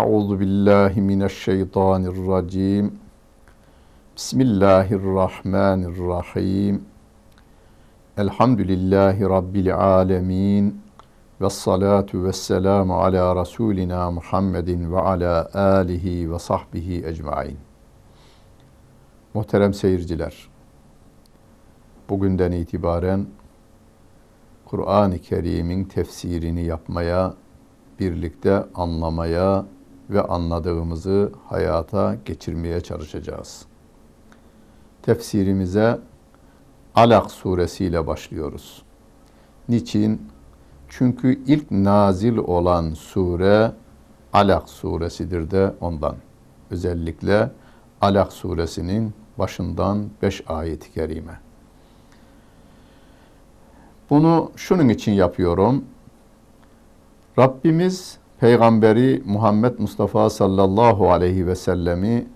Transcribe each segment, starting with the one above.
Euzu billahi mineşşeytanirracim. Bismillahirrahmanirrahim. Elhamdülillahi rabbil alamin. Ve salatu ve selamu ala rasulina Muhammedin ve ala alihi ve sahbihi ecmain. Muhterem seyirciler, bugünden itibaren Kur'an-ı Kerim'in tefsirini yapmaya, birlikte anlamaya, ve anladığımızı hayata geçirmeye çalışacağız. Tefsirimize Alak suresiyle başlıyoruz. Niçin? Çünkü ilk nazil olan sure Alak suresidir de ondan. Özellikle Alak suresinin başından 5 ayet-i kerime. Bunu şunun için yapıyorum. Rabbimiz Peygamberi Muhammed Mustafa sallallahu aleyhi ve sellemi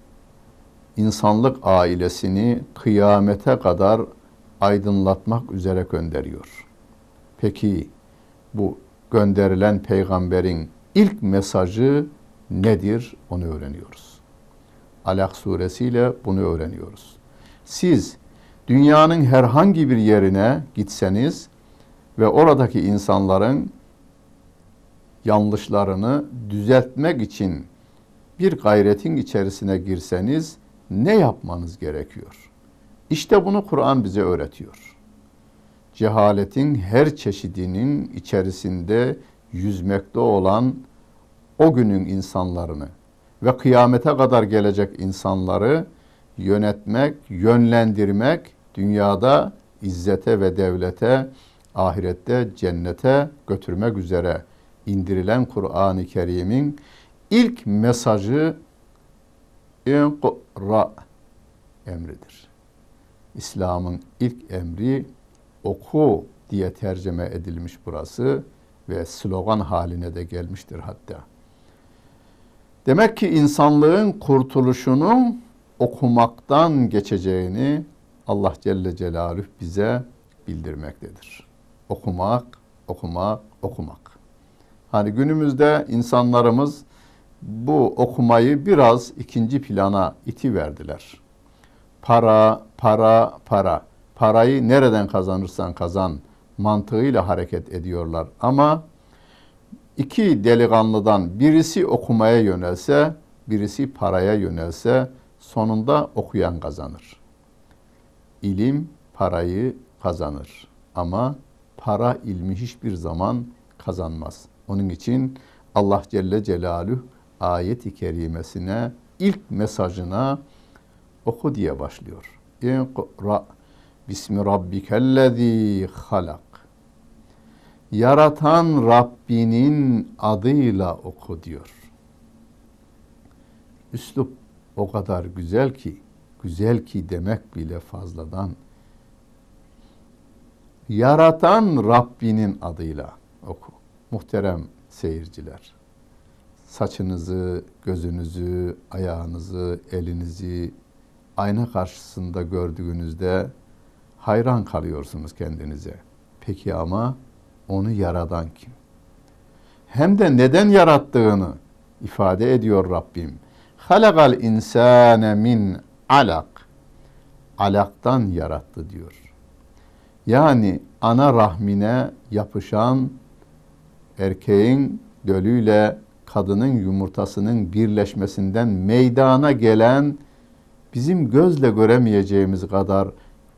insanlık ailesini kıyamete kadar aydınlatmak üzere gönderiyor. Peki bu gönderilen peygamberin ilk mesajı nedir onu öğreniyoruz. Alak suresiyle bunu öğreniyoruz. Siz dünyanın herhangi bir yerine gitseniz ve oradaki insanların yanlışlarını düzeltmek için bir gayretin içerisine girseniz ne yapmanız gerekiyor? İşte bunu Kur'an bize öğretiyor. Cehaletin her çeşidinin içerisinde yüzmekte olan o günün insanlarını ve kıyamete kadar gelecek insanları yönetmek, yönlendirmek dünyada izzete ve devlete, ahirette cennete götürmek üzere indirilen Kur'an-ı Kerim'in ilk mesajı İnkra emridir. İslam'ın ilk emri oku diye tercüme edilmiş burası ve slogan haline de gelmiştir hatta. Demek ki insanlığın kurtuluşunun okumaktan geçeceğini Allah Celle Celaluhu bize bildirmektedir. Okumak, okumak, okumak. Hani günümüzde insanlarımız bu okumayı biraz ikinci plana iti verdiler. Para, para, para. Parayı nereden kazanırsan kazan mantığıyla hareket ediyorlar. Ama iki delikanlıdan birisi okumaya yönelse, birisi paraya yönelse sonunda okuyan kazanır. İlim parayı kazanır ama para ilmi hiçbir zaman kazanmaz. Onun için Allah Celle Celaluhu ayet-i kerimesine ilk mesajına oku diye başlıyor. İkra Bismi Rabbikellezî halak. Yaratan Rabbinin adıyla oku diyor. Üslup o kadar güzel ki, güzel ki demek bile fazladan. Yaratan Rabbinin adıyla muhterem seyirciler. Saçınızı, gözünüzü, ayağınızı, elinizi ayna karşısında gördüğünüzde hayran kalıyorsunuz kendinize. Peki ama onu yaradan kim? Hem de neden yarattığını ifade ediyor Rabbim. Halakal insane min alak. Alaktan yarattı diyor. Yani ana rahmine yapışan erkeğin dölüyle kadının yumurtasının birleşmesinden meydana gelen bizim gözle göremeyeceğimiz kadar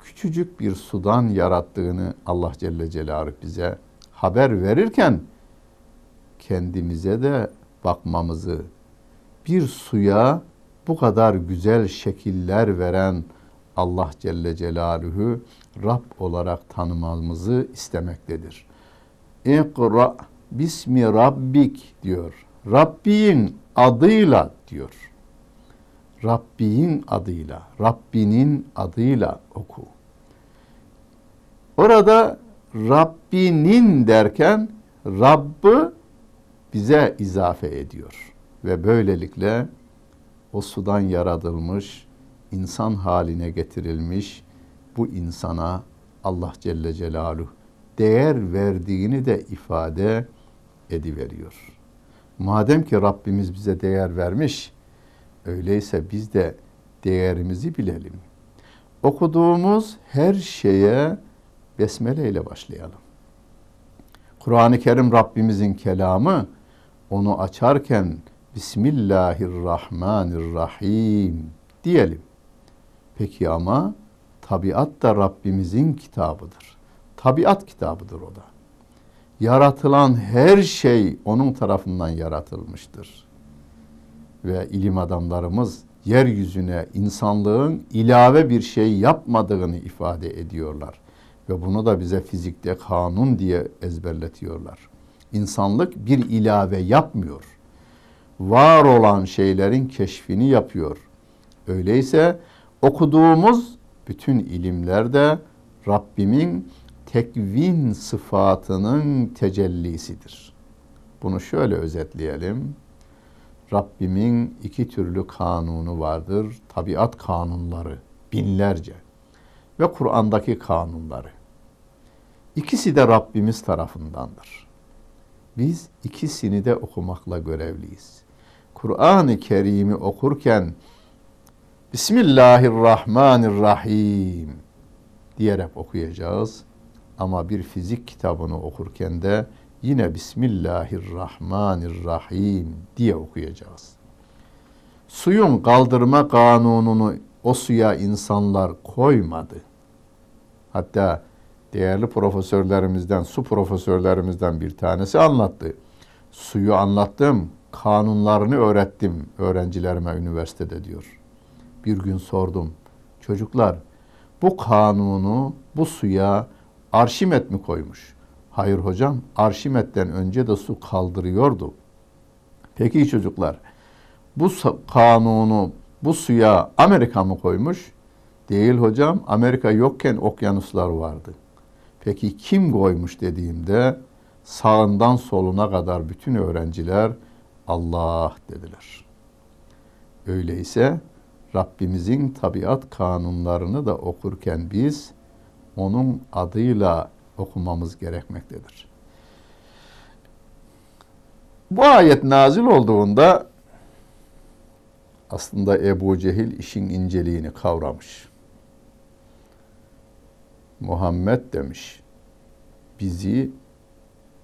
küçücük bir sudan yarattığını Allah Celle Celaluhu bize haber verirken kendimize de bakmamızı bir suya bu kadar güzel şekiller veren Allah Celle Celaluhu Rab olarak tanımamızı istemektedir. İkra Bismi Rabbik diyor. Rabbin adıyla diyor. Rabbin adıyla, Rabbinin adıyla oku. Orada Rabbinin derken Rabb'ı bize izafe ediyor. Ve böylelikle o sudan yaratılmış, insan haline getirilmiş bu insana Allah Celle Celaluhu değer verdiğini de ifade ediveriyor. Madem ki Rabbimiz bize değer vermiş, öyleyse biz de değerimizi bilelim. Okuduğumuz her şeye besmele ile başlayalım. Kur'an-ı Kerim Rabbimizin kelamı onu açarken Bismillahirrahmanirrahim diyelim. Peki ama tabiat da Rabbimizin kitabıdır. Tabiat kitabıdır o da yaratılan her şey onun tarafından yaratılmıştır. Ve ilim adamlarımız yeryüzüne insanlığın ilave bir şey yapmadığını ifade ediyorlar. Ve bunu da bize fizikte kanun diye ezberletiyorlar. İnsanlık bir ilave yapmıyor. Var olan şeylerin keşfini yapıyor. Öyleyse okuduğumuz bütün ilimlerde Rabbimin tekvin sıfatının tecellisidir. Bunu şöyle özetleyelim. Rabbimin iki türlü kanunu vardır. Tabiat kanunları binlerce ve Kur'an'daki kanunları. İkisi de Rabbimiz tarafındandır. Biz ikisini de okumakla görevliyiz. Kur'an-ı Kerim'i okurken Bismillahirrahmanirrahim diyerek okuyacağız. Ama bir fizik kitabını okurken de yine Bismillahirrahmanirrahim diye okuyacağız. Suyun kaldırma kanununu o suya insanlar koymadı. Hatta değerli profesörlerimizden, su profesörlerimizden bir tanesi anlattı. Suyu anlattım, kanunlarını öğrettim öğrencilerime üniversitede diyor. Bir gün sordum. Çocuklar bu kanunu bu suya Arşimet mi koymuş? Hayır hocam, Arşimet'ten önce de su kaldırıyordu. Peki çocuklar, bu kanunu, bu suya Amerika mı koymuş? Değil hocam, Amerika yokken okyanuslar vardı. Peki kim koymuş dediğimde sağından soluna kadar bütün öğrenciler Allah dediler. Öyleyse Rabbimizin tabiat kanunlarını da okurken biz onun adıyla okumamız gerekmektedir. Bu ayet nazil olduğunda aslında Ebu Cehil işin inceliğini kavramış. Muhammed demiş, bizi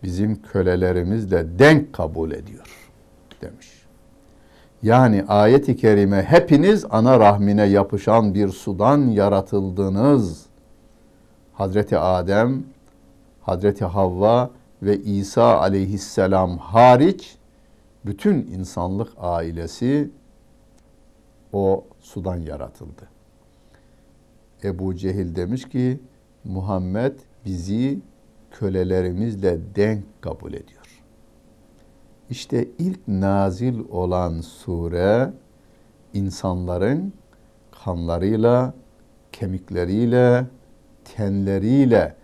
bizim kölelerimizle denk kabul ediyor demiş. Yani ayet-i kerime hepiniz ana rahmine yapışan bir sudan yaratıldınız Hazreti Adem, Hazreti Havva ve İsa aleyhisselam hariç bütün insanlık ailesi o sudan yaratıldı. Ebu Cehil demiş ki Muhammed bizi kölelerimizle denk kabul ediyor. İşte ilk nazil olan sure insanların kanlarıyla, kemikleriyle, tenleriyle,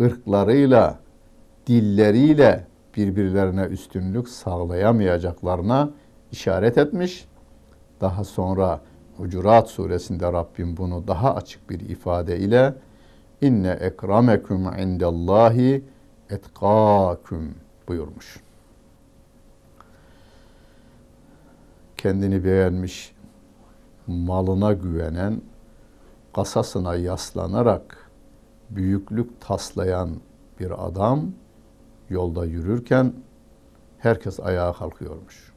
ırklarıyla, dilleriyle birbirlerine üstünlük sağlayamayacaklarına işaret etmiş. Daha sonra Hucurat suresinde Rabbim bunu daha açık bir ifade ile inne ekrameküm indallahi etkaküm buyurmuş. Kendini beğenmiş, malına güvenen, kasasına yaslanarak büyüklük taslayan bir adam yolda yürürken herkes ayağa kalkıyormuş.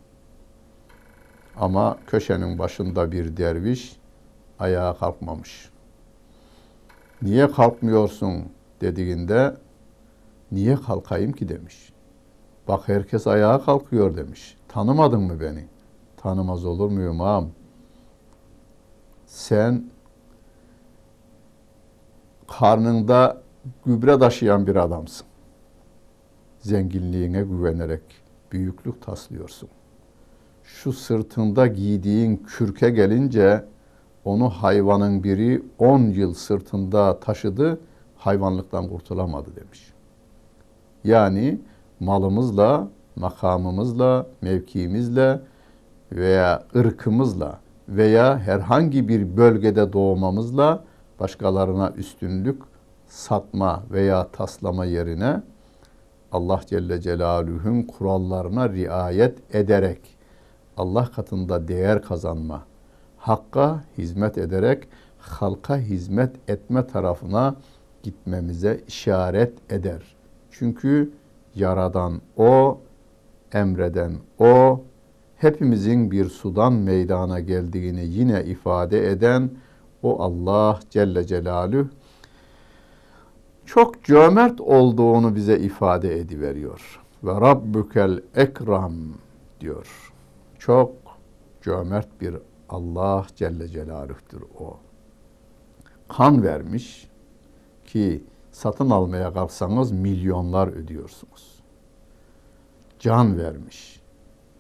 Ama köşenin başında bir derviş ayağa kalkmamış. Niye kalkmıyorsun dediğinde niye kalkayım ki demiş. Bak herkes ayağa kalkıyor demiş. Tanımadın mı beni? Tanımaz olur muyum ağam? Sen karnında gübre taşıyan bir adamsın. Zenginliğine güvenerek büyüklük taslıyorsun. Şu sırtında giydiğin kürke gelince onu hayvanın biri 10 yıl sırtında taşıdı, hayvanlıktan kurtulamadı demiş. Yani malımızla, makamımızla, mevkiimizle veya ırkımızla veya herhangi bir bölgede doğmamızla başkalarına üstünlük satma veya taslama yerine Allah Celle Celaluhu'nun kurallarına riayet ederek Allah katında değer kazanma, hakka hizmet ederek halka hizmet etme tarafına gitmemize işaret eder. Çünkü yaradan o, emreden o, hepimizin bir sudan meydana geldiğini yine ifade eden o Allah Celle Celalü çok cömert olduğunu bize ifade ediveriyor. Ve Rabbükel Ekram diyor. Çok cömert bir Allah Celle Celaluh'tür o. Kan vermiş ki satın almaya kalksanız milyonlar ödüyorsunuz. Can vermiş,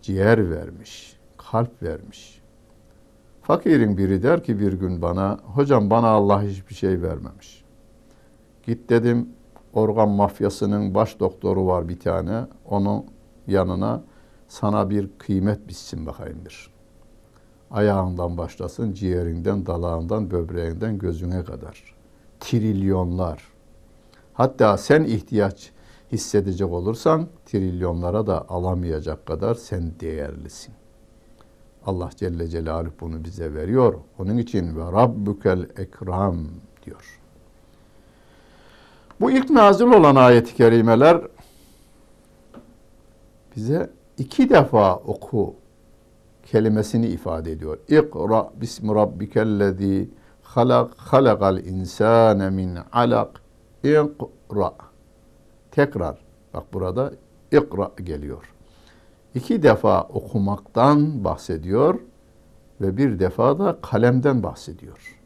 ciğer vermiş, kalp vermiş. Fakirin biri der ki bir gün bana, hocam bana Allah hiçbir şey vermemiş. Git dedim, organ mafyasının baş doktoru var bir tane, onun yanına sana bir kıymet bitsin bakayımdır. Ayağından başlasın, ciğerinden, dalağından, böbreğinden, gözüne kadar. Trilyonlar. Hatta sen ihtiyaç hissedecek olursan trilyonlara da alamayacak kadar sen değerlisin. Allah Celle Celaluhu bunu bize veriyor. Onun için ve Rabbükel Ekram diyor. Bu ilk nazil olan ayet-i kerimeler bize iki defa oku kelimesini ifade ediyor. İkra bismi rabbikellezi halak halakal insane min alak ikra. Tekrar bak burada ikra geliyor iki defa okumaktan bahsediyor ve bir defa da kalemden bahsediyor.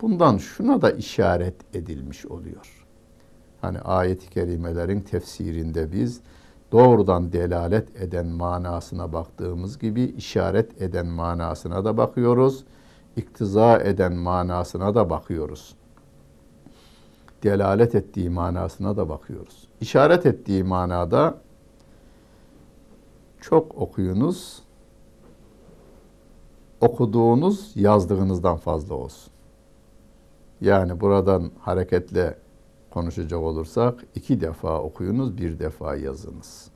Bundan şuna da işaret edilmiş oluyor. Hani ayet-i kerimelerin tefsirinde biz doğrudan delalet eden manasına baktığımız gibi işaret eden manasına da bakıyoruz. iktiza eden manasına da bakıyoruz. Delalet ettiği manasına da bakıyoruz. İşaret ettiği manada çok okuyunuz, okuduğunuz yazdığınızdan fazla olsun. Yani buradan hareketle konuşacak olursak iki defa okuyunuz, bir defa yazınız.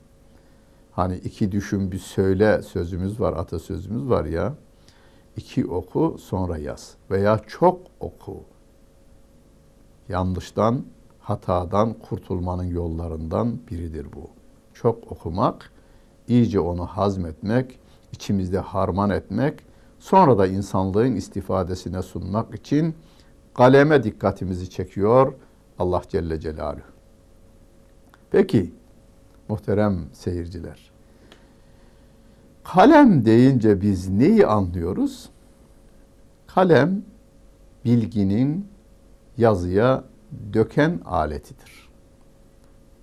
Hani iki düşün bir söyle sözümüz var, atasözümüz var ya. İki oku sonra yaz veya çok oku. Yanlıştan, hatadan kurtulmanın yollarından biridir bu. Çok okumak iyice onu hazmetmek, içimizde harman etmek, sonra da insanlığın istifadesine sunmak için kaleme dikkatimizi çekiyor Allah Celle Celaluhu. Peki muhterem seyirciler. Kalem deyince biz neyi anlıyoruz? Kalem bilginin yazıya döken aletidir.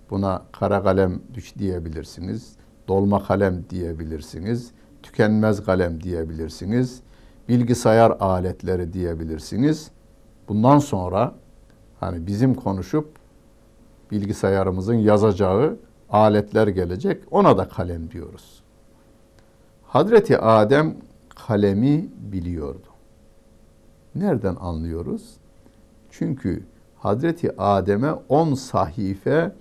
Buna kara kalem diyebilirsiniz, dolma kalem diyebilirsiniz, tükenmez kalem diyebilirsiniz, bilgisayar aletleri diyebilirsiniz. Bundan sonra hani bizim konuşup bilgisayarımızın yazacağı aletler gelecek. Ona da kalem diyoruz. Hadreti Adem kalemi biliyordu. Nereden anlıyoruz? Çünkü Hadreti Adem'e 10 sahife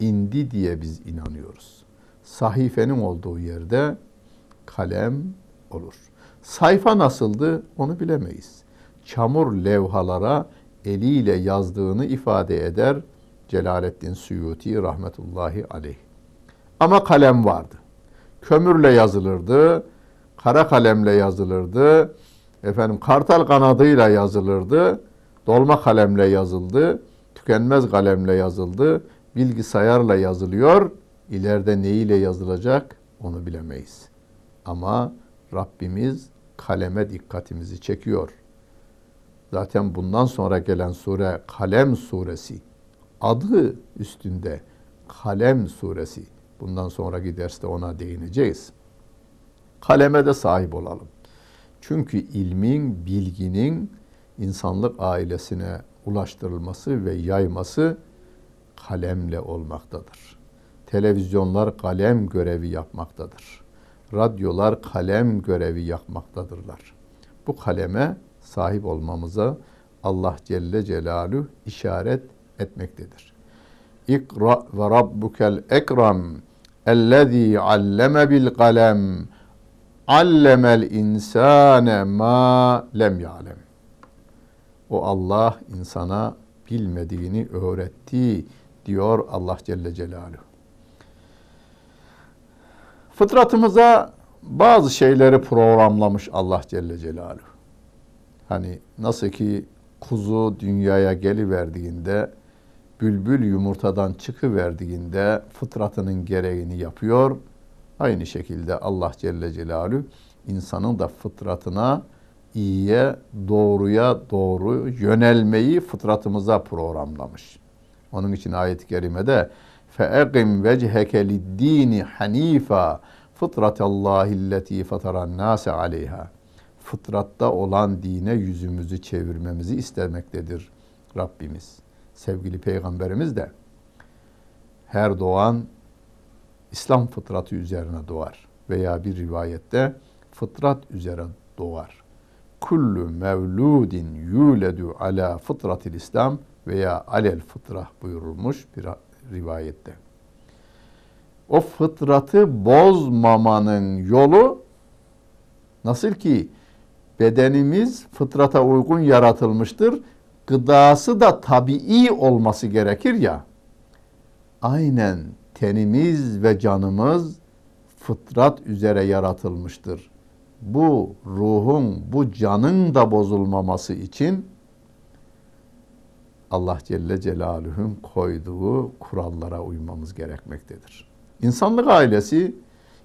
indi diye biz inanıyoruz sahifenin olduğu yerde kalem olur. Sayfa nasıldı onu bilemeyiz. Çamur levhalara eliyle yazdığını ifade eder Celaleddin Suyuti rahmetullahi aleyh. Ama kalem vardı. Kömürle yazılırdı, kara kalemle yazılırdı, efendim kartal kanadıyla yazılırdı, dolma kalemle yazıldı, tükenmez kalemle yazıldı, bilgisayarla yazılıyor.'' ileride neyiyle yazılacak onu bilemeyiz. Ama Rabbimiz kaleme dikkatimizi çekiyor. Zaten bundan sonra gelen sure Kalem suresi. Adı üstünde Kalem suresi. Bundan sonraki derste ona değineceğiz. Kaleme de sahip olalım. Çünkü ilmin, bilginin insanlık ailesine ulaştırılması ve yayması kalemle olmaktadır. Televizyonlar kalem görevi yapmaktadır. Radyolar kalem görevi yapmaktadırlar. Bu kaleme sahip olmamıza Allah Celle Celaluhu işaret etmektedir. İkra ve rabbukel Ekram ellezî alleme bil kalem allemel insane ma lem ya'lem. O Allah insana bilmediğini öğretti diyor Allah Celle Celaluhu fıtratımıza bazı şeyleri programlamış Allah Celle Celaluhu. Hani nasıl ki kuzu dünyaya geliverdiğinde, bülbül yumurtadan çıkıverdiğinde fıtratının gereğini yapıyor. Aynı şekilde Allah Celle Celaluhu insanın da fıtratına iyiye, doğruya doğru yönelmeyi fıtratımıza programlamış. Onun için ayet-i kerimede فَاَقِمْ وَجْهَكَ لِلد۪ينِ حَن۪يفًا فِطْرَةَ اللّٰهِ اللَّت۪ي فَطَرَ النَّاسَ عَلeyْهَا Fıtratta olan dine yüzümüzü çevirmemizi istemektedir Rabbimiz. Sevgili Peygamberimiz de her doğan İslam fıtratı üzerine doğar veya bir rivayette fıtrat üzerine doğar. Kullu mevludin yuledu ala fıtratil İslam veya alel fıtrah buyurulmuş bir rivayette. O fıtratı bozmamanın yolu nasıl ki bedenimiz fıtrata uygun yaratılmıştır. Gıdası da tabii olması gerekir ya. Aynen tenimiz ve canımız fıtrat üzere yaratılmıştır. Bu ruhun, bu canın da bozulmaması için Allah Celle Celaluhu'nun koyduğu kurallara uymamız gerekmektedir. İnsanlık ailesi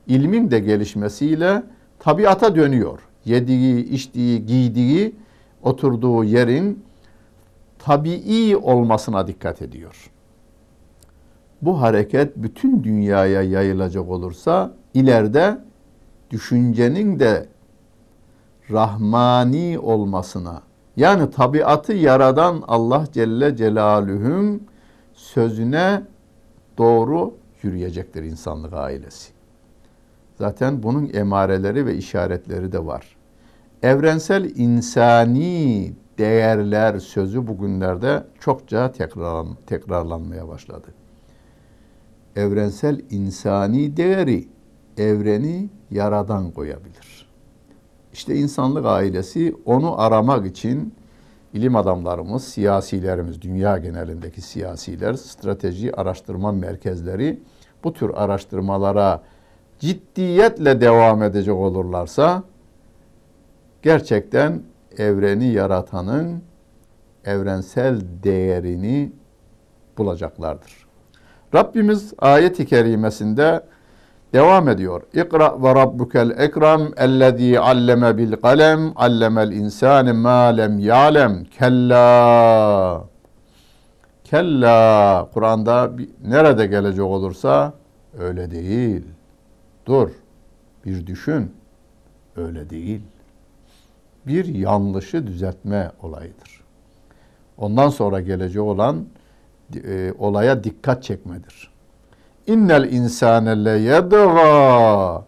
ilmin de gelişmesiyle tabiata dönüyor. Yediği, içtiği, giydiği, oturduğu yerin tabii olmasına dikkat ediyor. Bu hareket bütün dünyaya yayılacak olursa ileride düşüncenin de rahmani olmasına, yani tabiatı yaradan Allah Celle Celaluhum sözüne doğru yürüyecektir insanlık ailesi. Zaten bunun emareleri ve işaretleri de var. Evrensel insani değerler sözü bugünlerde çokça tekrar, tekrarlanmaya başladı. Evrensel insani değeri evreni yaradan koyabilir. İşte insanlık ailesi onu aramak için ilim adamlarımız, siyasilerimiz, dünya genelindeki siyasiler, strateji araştırma merkezleri bu tür araştırmalara ciddiyetle devam edecek olurlarsa gerçekten evreni yaratanın evrensel değerini bulacaklardır. Rabbimiz ayet-i kerimesinde Devam ediyor. İkra ve rabbukel ekrem ellezî alleme bil kalem allemel insâne mâ lem ya'lem kella. Kella Kur'an'da nerede gelecek olursa öyle değil. Dur. Bir düşün. Öyle değil. Bir yanlışı düzeltme olayıdır. Ondan sonra gelecek olan e, olaya dikkat çekmedir. İnnel insane le yedgâ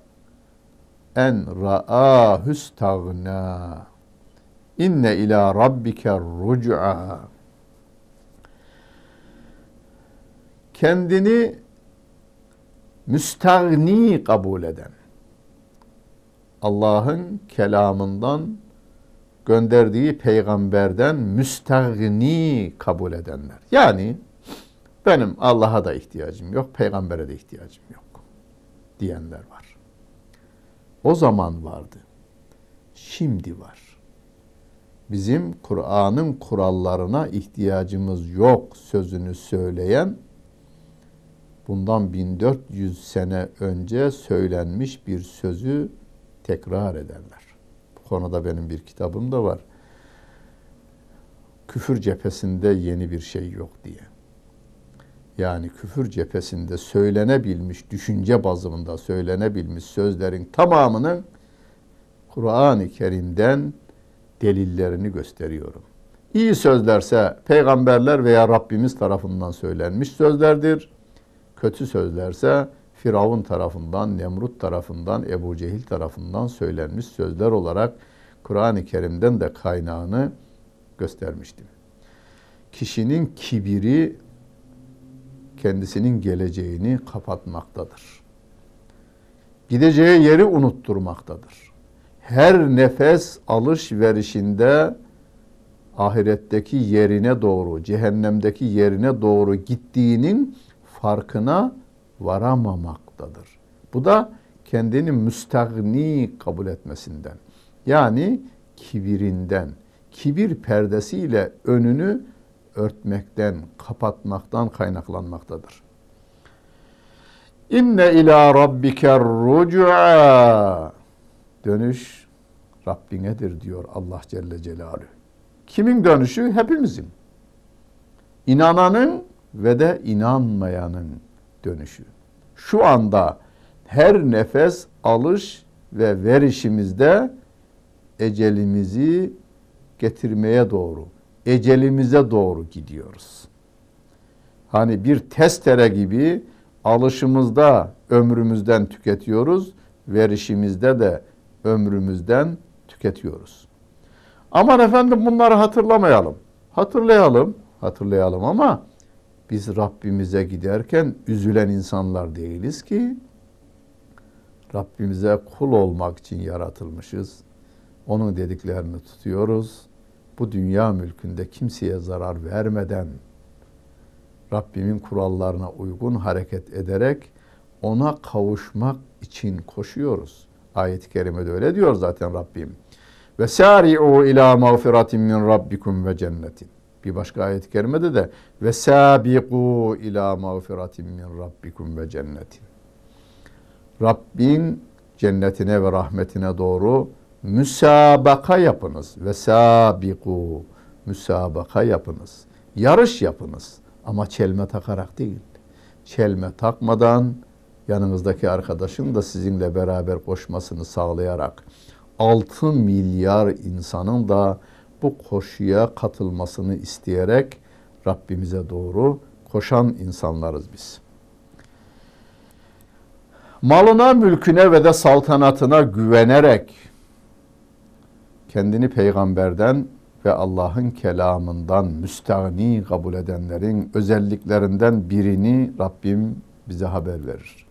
en ra'a hüstagna. inne ila rabbike ruc'a. Kendini müstagni kabul eden, Allah'ın kelamından gönderdiği peygamberden müstagni kabul edenler. Yani benim Allah'a da ihtiyacım yok, peygambere de ihtiyacım yok diyenler var. O zaman vardı. Şimdi var. Bizim Kur'an'ın kurallarına ihtiyacımız yok sözünü söyleyen bundan 1400 sene önce söylenmiş bir sözü tekrar edenler. Bu konuda benim bir kitabım da var. Küfür cephesinde yeni bir şey yok diye yani küfür cephesinde söylenebilmiş, düşünce bazımında söylenebilmiş sözlerin tamamının Kur'an-ı Kerim'den delillerini gösteriyorum. İyi sözlerse peygamberler veya Rabbimiz tarafından söylenmiş sözlerdir. Kötü sözlerse Firavun tarafından, Nemrut tarafından, Ebu Cehil tarafından söylenmiş sözler olarak Kur'an-ı Kerim'den de kaynağını göstermiştim. Kişinin kibiri kendisinin geleceğini kapatmaktadır. Gideceği yeri unutturmaktadır. Her nefes alışverişinde ahiretteki yerine doğru, cehennemdeki yerine doğru gittiğinin farkına varamamaktadır. Bu da kendini müstagni kabul etmesinden. Yani kibirinden, kibir perdesiyle önünü örtmekten, kapatmaktan kaynaklanmaktadır. İnne ila rabbike ruc'a. Dönüş Rabbinedir diyor Allah Celle Celaluhu. Kimin dönüşü? Hepimizin. İnananın ve de inanmayanın dönüşü. Şu anda her nefes alış ve verişimizde ecelimizi getirmeye doğru ecelimize doğru gidiyoruz. Hani bir testere gibi alışımızda ömrümüzden tüketiyoruz, verişimizde de ömrümüzden tüketiyoruz. Aman efendim bunları hatırlamayalım. Hatırlayalım, hatırlayalım ama biz Rabbimize giderken üzülen insanlar değiliz ki. Rabbimize kul olmak için yaratılmışız. Onun dediklerini tutuyoruz bu dünya mülkünde kimseye zarar vermeden Rabbimin kurallarına uygun hareket ederek ona kavuşmak için koşuyoruz. Ayet-i de öyle diyor zaten Rabbim. Ve sari'u ila mağfiratin min rabbikum ve cennetin. Bir başka ayet-i kerimede de ve sabiqu ila mağfiratin min rabbikum ve cennetin. Rabbin cennetine ve rahmetine doğru müsabaka yapınız ve sabiku müsabaka yapınız. Yarış yapınız ama çelme takarak değil. Çelme takmadan yanınızdaki arkadaşın da sizinle beraber koşmasını sağlayarak 6 milyar insanın da bu koşuya katılmasını isteyerek Rabbimize doğru koşan insanlarız biz. Malına, mülküne ve de saltanatına güvenerek kendini peygamberden ve Allah'ın kelamından müstahni kabul edenlerin özelliklerinden birini Rabbim bize haber verir.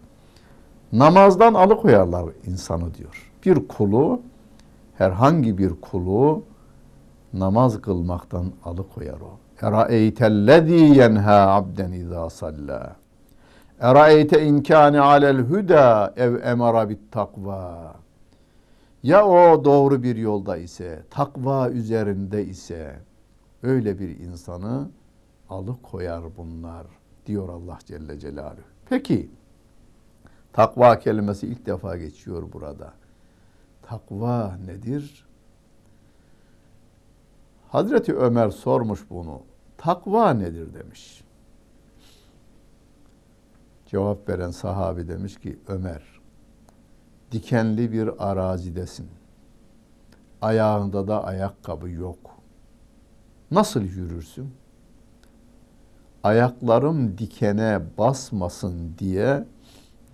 Namazdan alıkoyarlar insanı diyor. Bir kulu, herhangi bir kulu namaz kılmaktan alıkoyar o. Eraeytellezî yenhâ abden izâ sallâ. Eraeyte inkâne alel hüdâ ev emara bit takvâ. Ya o doğru bir yolda ise, takva üzerinde ise öyle bir insanı alıkoyar bunlar diyor Allah Celle Celaluhu. Peki takva kelimesi ilk defa geçiyor burada. Takva nedir? Hazreti Ömer sormuş bunu. Takva nedir demiş. Cevap veren sahabi demiş ki Ömer dikenli bir arazidesin. Ayağında da ayakkabı yok. Nasıl yürürsün? Ayaklarım dikene basmasın diye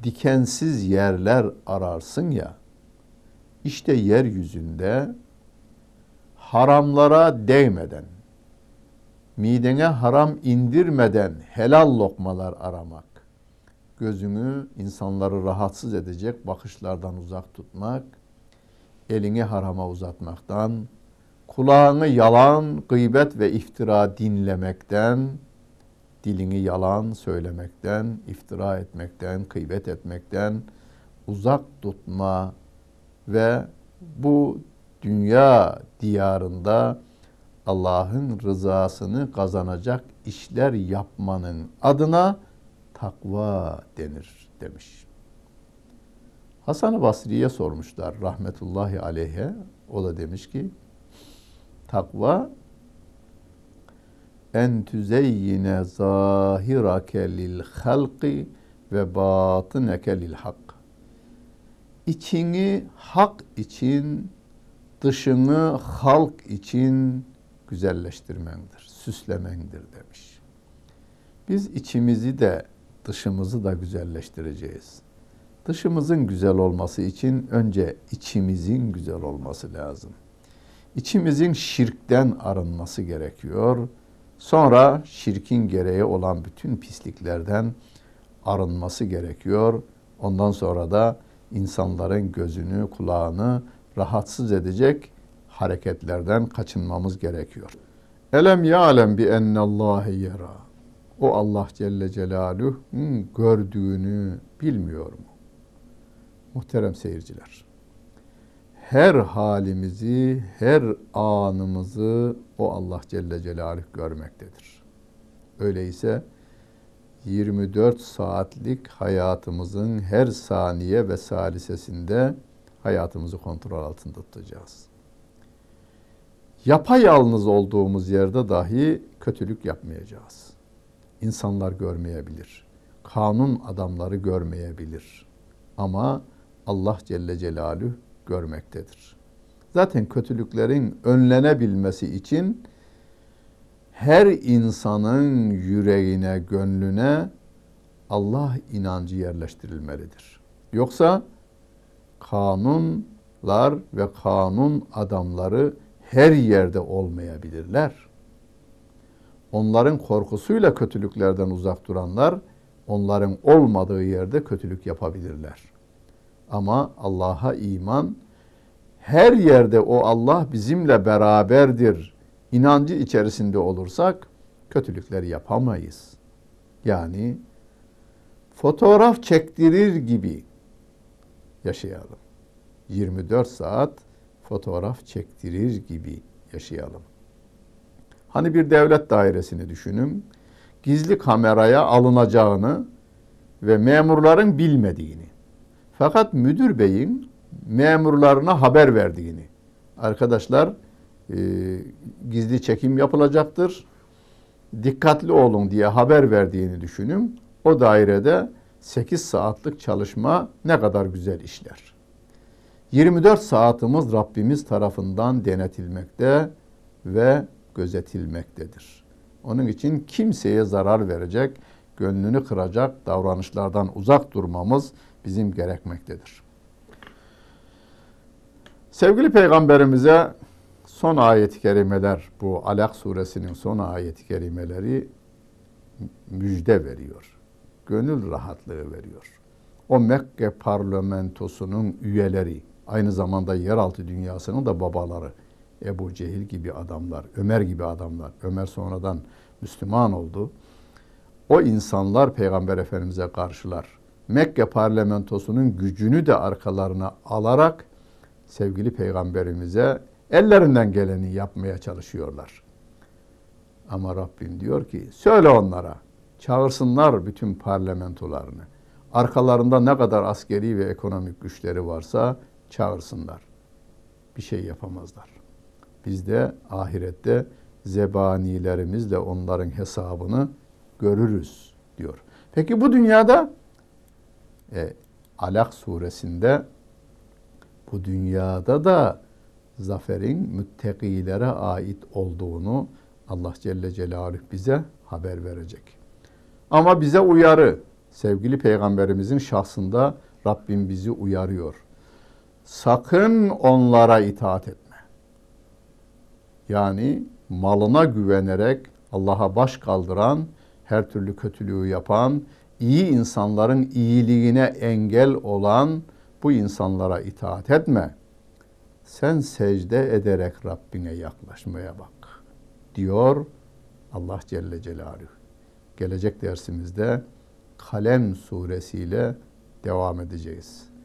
dikensiz yerler ararsın ya. İşte yeryüzünde haramlara değmeden, midene haram indirmeden helal lokmalar aramak, gözünü insanları rahatsız edecek bakışlardan uzak tutmak, elini harama uzatmaktan, kulağını yalan, gıybet ve iftira dinlemekten, dilini yalan söylemekten, iftira etmekten, gıybet etmekten uzak tutma ve bu dünya diyarında Allah'ın rızasını kazanacak işler yapmanın adına takva denir demiş. Hasan-ı Basri'ye sormuşlar rahmetullahi aleyhe. O da demiş ki takva en tüzeyyine zahirake lil halqi ve batıneke lil hak. İçini hak için, dışını halk için güzelleştirmendir, süslemendir demiş. Biz içimizi de dışımızı da güzelleştireceğiz. Dışımızın güzel olması için önce içimizin güzel olması lazım. İçimizin şirkten arınması gerekiyor. Sonra şirkin gereği olan bütün pisliklerden arınması gerekiyor. Ondan sonra da insanların gözünü, kulağını rahatsız edecek hareketlerden kaçınmamız gerekiyor. Elem yalem alem bi ennallâhe yera o Allah Celle Celaluhu'nun gördüğünü bilmiyor mu? Muhterem seyirciler, her halimizi, her anımızı o Allah Celle Celaluhu görmektedir. Öyleyse 24 saatlik hayatımızın her saniye ve salisesinde hayatımızı kontrol altında tutacağız. Yapayalnız olduğumuz yerde dahi kötülük yapmayacağız insanlar görmeyebilir. Kanun adamları görmeyebilir. Ama Allah Celle Celaluhu görmektedir. Zaten kötülüklerin önlenebilmesi için her insanın yüreğine, gönlüne Allah inancı yerleştirilmelidir. Yoksa kanunlar ve kanun adamları her yerde olmayabilirler onların korkusuyla kötülüklerden uzak duranlar onların olmadığı yerde kötülük yapabilirler. Ama Allah'a iman her yerde o Allah bizimle beraberdir inancı içerisinde olursak kötülükleri yapamayız. Yani fotoğraf çektirir gibi yaşayalım. 24 saat fotoğraf çektirir gibi yaşayalım. Hani bir devlet dairesini düşünün. Gizli kameraya alınacağını ve memurların bilmediğini. Fakat müdür beyin memurlarına haber verdiğini. Arkadaşlar e, gizli çekim yapılacaktır. Dikkatli olun diye haber verdiğini düşünün. O dairede 8 saatlik çalışma ne kadar güzel işler. 24 saatimiz Rabbimiz tarafından denetilmekte ve gözetilmektedir. Onun için kimseye zarar verecek, gönlünü kıracak davranışlardan uzak durmamız bizim gerekmektedir. Sevgili Peygamberimize son ayet-i kerimeler, bu Alak suresinin son ayet-i kerimeleri müjde veriyor. Gönül rahatlığı veriyor. O Mekke parlamentosunun üyeleri, aynı zamanda yeraltı dünyasının da babaları, Ebu Cehil gibi adamlar, Ömer gibi adamlar, Ömer sonradan Müslüman oldu. O insanlar Peygamber Efendimiz'e karşılar. Mekke parlamentosunun gücünü de arkalarına alarak sevgili Peygamberimize ellerinden geleni yapmaya çalışıyorlar. Ama Rabbim diyor ki söyle onlara çağırsınlar bütün parlamentolarını. Arkalarında ne kadar askeri ve ekonomik güçleri varsa çağırsınlar. Bir şey yapamazlar. Biz de ahirette zebanilerimizle onların hesabını görürüz diyor. Peki bu dünyada e, Alak suresinde bu dünyada da zaferin müttegilere ait olduğunu Allah Celle Celaluhu bize haber verecek. Ama bize uyarı, sevgili peygamberimizin şahsında Rabbim bizi uyarıyor. Sakın onlara itaat etme. Yani malına güvenerek Allah'a baş kaldıran, her türlü kötülüğü yapan, iyi insanların iyiliğine engel olan bu insanlara itaat etme. Sen secde ederek Rabbine yaklaşmaya bak diyor Allah Celle Celaluhu. Gelecek dersimizde Kalem suresiyle devam edeceğiz.